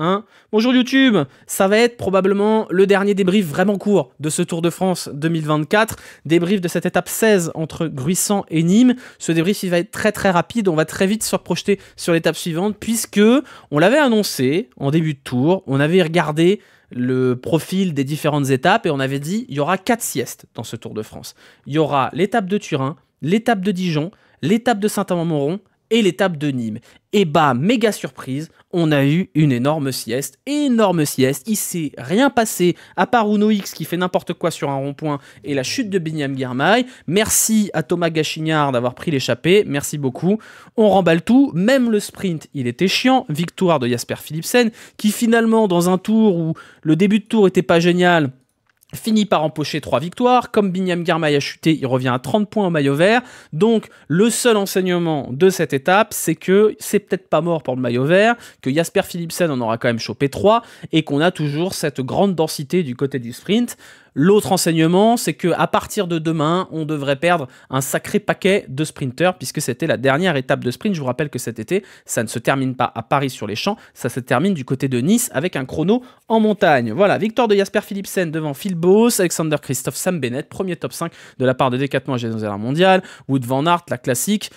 Hein. Bonjour YouTube, ça va être probablement le dernier débrief vraiment court de ce Tour de France 2024, débrief de cette étape 16 entre Gruissant et Nîmes. Ce débrief il va être très très rapide, on va très vite se reprojeter sur l'étape suivante puisque on l'avait annoncé en début de tour, on avait regardé le profil des différentes étapes et on avait dit il y aura quatre siestes dans ce Tour de France. Il y aura l'étape de Turin, l'étape de Dijon, l'étape de Saint-Amand-Moron, et l'étape de Nîmes. Et bah, méga surprise, on a eu une énorme sieste, énorme sieste, il s'est rien passé, à part Uno X qui fait n'importe quoi sur un rond-point et la chute de Binyam Guermay, Merci à Thomas Gachignard d'avoir pris l'échappée, merci beaucoup. On remballe tout, même le sprint, il était chiant, victoire de Jasper Philipsen, qui finalement, dans un tour où le début de tour était pas génial, finit par empocher trois victoires. Comme Binyam Garmay a chuté, il revient à 30 points au maillot vert. Donc, le seul enseignement de cette étape, c'est que c'est peut-être pas mort pour le maillot vert, que Jasper Philipsen en aura quand même chopé 3 et qu'on a toujours cette grande densité du côté du sprint. L'autre enseignement, c'est que à partir de demain, on devrait perdre un sacré paquet de sprinteurs, puisque c'était la dernière étape de sprint. Je vous rappelle que cet été, ça ne se termine pas à Paris sur les champs, ça se termine du côté de Nice avec un chrono en montagne. Voilà, victoire de Jasper Philipsen devant Phil Boss, Alexander Christophe, Sam Bennett, premier top 5 de la part de Decathlon à la Mondial, Wood Van Aert, la classique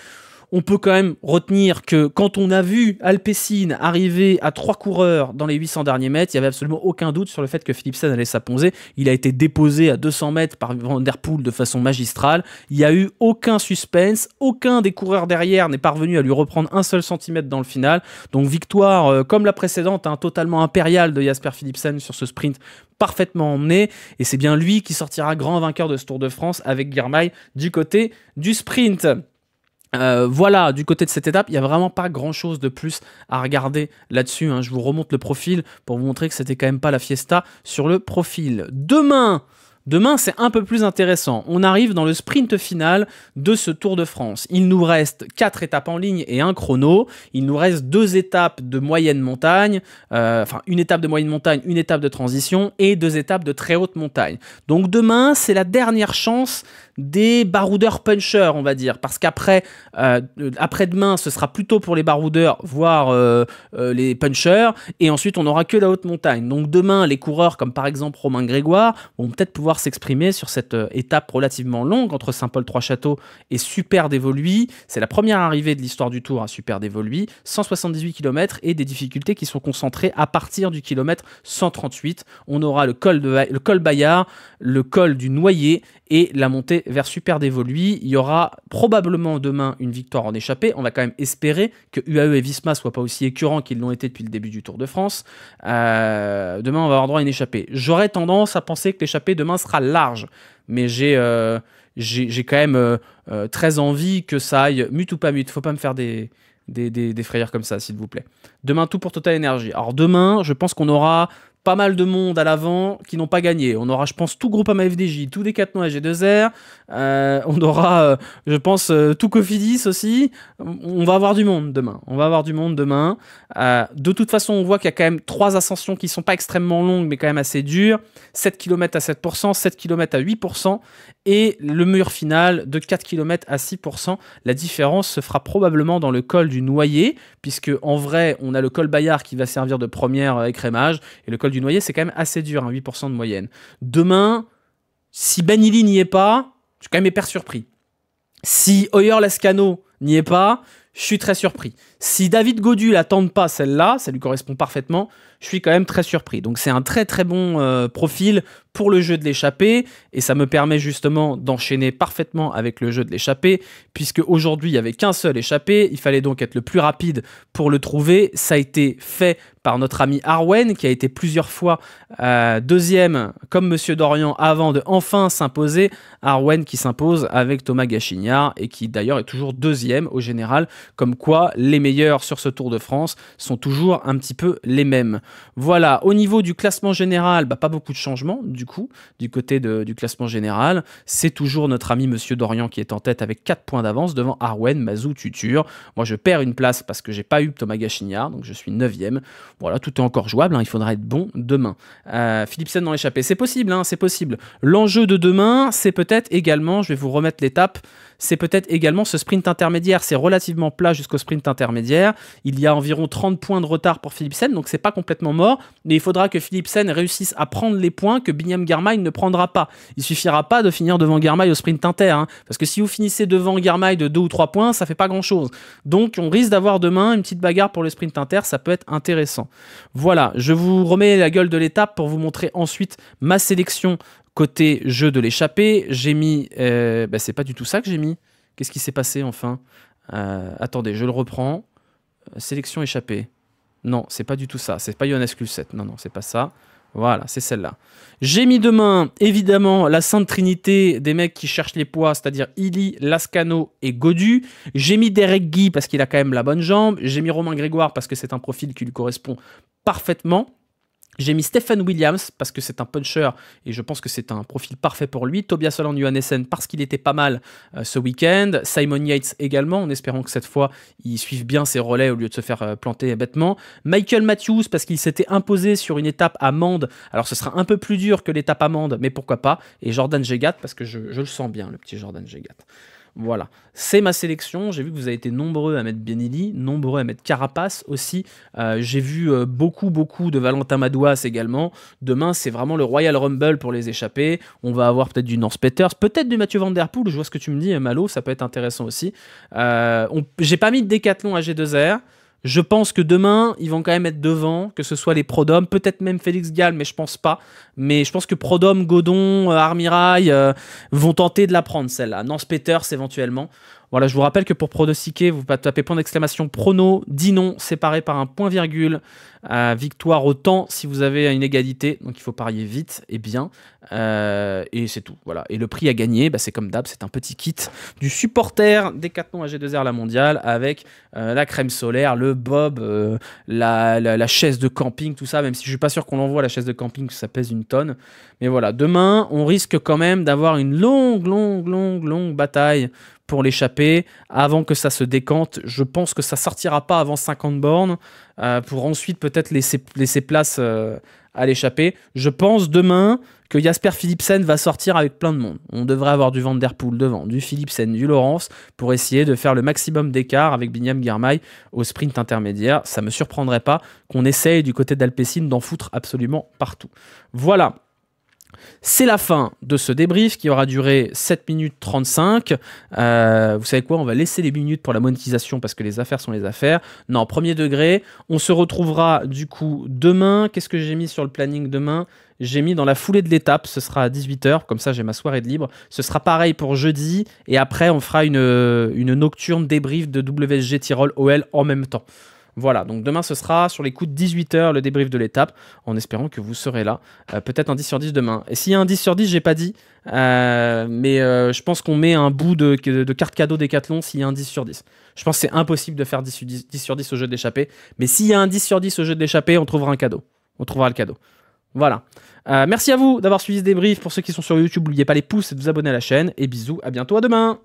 on peut quand même retenir que quand on a vu Alpecin arriver à trois coureurs dans les 800 derniers mètres, il n'y avait absolument aucun doute sur le fait que Philipsen allait s'apposer. Il a été déposé à 200 mètres par Van Der Poel de façon magistrale. Il n'y a eu aucun suspense. Aucun des coureurs derrière n'est parvenu à lui reprendre un seul centimètre dans le final. Donc victoire, euh, comme la précédente, un hein, totalement impériale de Jasper Philipsen sur ce sprint parfaitement emmené. Et c'est bien lui qui sortira grand vainqueur de ce Tour de France avec Guermail du côté du sprint. Euh, voilà, du côté de cette étape, il n'y a vraiment pas grand chose de plus à regarder là-dessus. Hein. Je vous remonte le profil pour vous montrer que c'était quand même pas la fiesta sur le profil. Demain, Demain, c'est un peu plus intéressant. On arrive dans le sprint final de ce Tour de France. Il nous reste 4 étapes en ligne et un chrono. Il nous reste deux étapes de moyenne montagne, euh, enfin une étape de moyenne montagne, une étape de transition et deux étapes de très haute montagne. Donc demain, c'est la dernière chance des baroudeurs punchers, on va dire, parce qu'après euh, après-demain, ce sera plutôt pour les baroudeurs, voire euh, les punchers, et ensuite on n'aura que la haute montagne. Donc demain, les coureurs comme par exemple Romain Grégoire vont peut-être pouvoir s'exprimer sur cette euh, étape relativement longue entre Saint-Paul-Trois-Châteaux et Super d'Évoluy. C'est la première arrivée de l'histoire du Tour à Super d'Évoluy, 178 km et des difficultés qui sont concentrées à partir du kilomètre 138. On aura le col, de, le col Bayard, le col du Noyer et la montée vers Super d'Évoluy. Il y aura probablement demain une victoire en échappée. On va quand même espérer que UAE et Visma soient pas aussi écœurants qu'ils l'ont été depuis le début du Tour de France. Euh, demain, on va avoir droit à une échappée. J'aurais tendance à penser que l'échappée demain sera large, mais j'ai euh, quand même euh, euh, très envie que ça aille mute ou pas mute. Faut pas me faire des, des, frayeurs comme ça, s'il vous plaît. Demain, tout pour Total Energy. Alors demain, je pense qu'on aura pas mal de monde à l'avant qui n'ont pas gagné. On aura, je pense, tout groupe AMFDJ, tout quatre g 2 r euh, on aura, euh, je pense, euh, tout Cofidis aussi. On va avoir du monde demain. On va avoir du monde demain. de toute façon, on voit qu'il y a quand même trois ascensions qui ne sont pas extrêmement longues, mais quand même assez dures. 7 km à 7%, 7 km à 8%, et le mur final de 4 km à 6%. La différence se fera probablement dans le col du Noyer, puisque en vrai, on a le col Bayard qui va servir de première écrémage, et le col du noyer, c'est quand même assez dur, 8% hein, de moyenne. Demain, si Benili n'y est pas, je suis quand même hyper surpris. Si Hoyer Lascano n'y est pas, je suis très surpris. Si David Godu la pas, celle-là, ça lui correspond parfaitement, je suis quand même très surpris. Donc c'est un très très bon euh, profil pour le jeu de l'échappée et ça me permet justement d'enchaîner parfaitement avec le jeu de l'échappée puisque aujourd'hui il n'y avait qu'un seul échappé, il fallait donc être le plus rapide pour le trouver. Ça a été fait par notre ami Arwen qui a été plusieurs fois euh, deuxième comme Monsieur Dorian avant de enfin s'imposer. Arwen qui s'impose avec Thomas Gachignard et qui d'ailleurs est toujours deuxième au général, comme quoi les meilleurs sur ce Tour de France sont toujours un petit peu les mêmes. Voilà, au niveau du classement général, bah, pas beaucoup de changements du coup, du côté du classement général. C'est toujours notre ami Monsieur Dorian qui est en tête avec 4 points d'avance devant Arwen, Mazou, Tutur. Moi je perds une place parce que j'ai pas eu Thomas Gachignard, donc je suis 9ème. Voilà, tout est encore jouable, hein, il faudra être bon demain. Euh, Philipsen dans l'échappée, c'est possible, hein, c'est possible. L'enjeu de demain, c'est peut-être également, je vais vous remettre l'étape, c'est peut-être également ce sprint intermédiaire. C'est relativement plat jusqu'au sprint intermédiaire. Il y a environ 30 points de retard pour Philipsen, donc c'est pas complètement mort. Mais il faudra que Philipsen réussisse à prendre les points que Binyam Garmail ne prendra pas. Il suffira pas de finir devant Garmail au sprint inter, hein. parce que si vous finissez devant Garmail de 2 ou 3 points, ça fait pas grand-chose. Donc on risque d'avoir demain une petite bagarre pour le sprint inter, ça peut être intéressant. Voilà, je vous remets la gueule de l'étape pour vous montrer ensuite ma sélection Côté jeu de l'échappée, j'ai mis. Euh, bah, c'est pas du tout ça que j'ai mis. Qu'est-ce qui s'est passé enfin euh, Attendez, je le reprends. Euh, sélection échappée. Non, c'est pas du tout ça. C'est pas Johannes 7. Non, non, c'est pas ça. Voilà, c'est celle-là. J'ai mis demain, évidemment, la Sainte Trinité des mecs qui cherchent les poids, c'est-à-dire Ili, Lascano et Godu. J'ai mis Derek Guy parce qu'il a quand même la bonne jambe. J'ai mis Romain Grégoire parce que c'est un profil qui lui correspond parfaitement. J'ai mis Stephen Williams parce que c'est un puncher et je pense que c'est un profil parfait pour lui. Tobias solan Johannessen parce qu'il était pas mal euh, ce week-end. Simon Yates également, en espérant que cette fois il suive bien ses relais au lieu de se faire euh, planter bêtement. Michael Matthews parce qu'il s'était imposé sur une étape amende. Alors ce sera un peu plus dur que l'étape amende, mais pourquoi pas. Et Jordan Jegat parce que je, le sens bien, le petit Jordan Jegat. Voilà, c'est ma sélection. J'ai vu que vous avez été nombreux à mettre Bienili, nombreux à mettre Carapace aussi. Euh, j'ai vu euh, beaucoup, beaucoup de Valentin Madouas également. Demain, c'est vraiment le Royal Rumble pour les échapper. On va avoir peut-être du North Peters, peut-être du Mathieu Van Der Poel. Je vois ce que tu me dis, euh, Malo, ça peut être intéressant aussi. J'ai pas mis de décathlon à G2R. Je pense que demain, ils vont quand même être devant, que ce soit les Prodom, peut-être même Félix Gall, mais je pense pas. Mais je pense que Prodom, Godon, euh, Armirail euh, vont tenter de la prendre, celle-là. Nance Peters éventuellement. Voilà, je vous rappelle que pour pronostiquer, vous tapez point d'exclamation prono, dit non, séparé par un point virgule, euh, victoire au temps si vous avez une égalité, donc il faut parier vite et bien, euh, et c'est tout. Voilà. Et le prix à gagner, bah, c'est comme d'hab, c'est un petit kit du supporter des 4 noms g 2 r La Mondiale avec euh, la crème solaire, le bob, la, chaise de camping, tout ça, même si je suis pas sûr qu'on l'envoie la chaise de camping, ça pèse une tonne. Mais voilà, demain, on risque quand même d'avoir une longue, longue, longue, longue bataille pour l'échapper avant que ça se décante. Je pense que ça sortira pas avant 50 bornes euh, pour ensuite peut-être laisser, laisser place euh, à l'échapper. Je pense demain que Jasper Philipsen va sortir avec plein de monde. On devrait avoir du Van Der Poel devant, du Philipsen, du Laurence pour essayer de faire le maximum d'écart avec Binyam Girmay au sprint intermédiaire. Ça me surprendrait pas qu'on essaye du côté d'Alpessine d'en foutre absolument partout. Voilà. C'est la fin de ce débrief qui aura duré 7 minutes 35. Euh, vous savez quoi, on va laisser les minutes pour la monétisation parce que les affaires sont les affaires. Non, premier degré, on se retrouvera du coup demain. Qu'est-ce que j'ai mis sur le planning demain j'ai mis dans la foulée de l'étape, ce sera à 18h, comme ça j'ai ma soirée de libre. Ce sera pareil pour jeudi, et après on fera une, une nocturne débrief de WSG Tyrol OL en même temps. Voilà, donc demain ce sera sur les coups de 18h le débrief de l'étape, en espérant que vous serez là. Euh, peut-être un 10 sur 10 demain. Et s'il y a un 10 sur 10, j'ai pas dit, euh, mais euh, je pense qu'on met un bout de, de, carte cadeau Décathlon s'il y a un 10 sur 10. Je pense que c'est impossible de faire 10, sur 10 au jeu de l'échappée, mais s'il y a un 10 sur 10 au jeu de on trouvera un cadeau. On trouvera le cadeau. Voilà. merci à vous d'avoir suivi ce débrief. Pour ceux qui sont sur YouTube, n'oubliez pas les pouces et de vous abonner à la chaîne. Et bisous, à bientôt, à demain